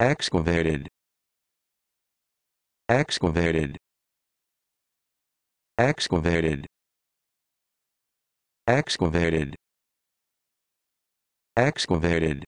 excavated excavated excavated excavated excavated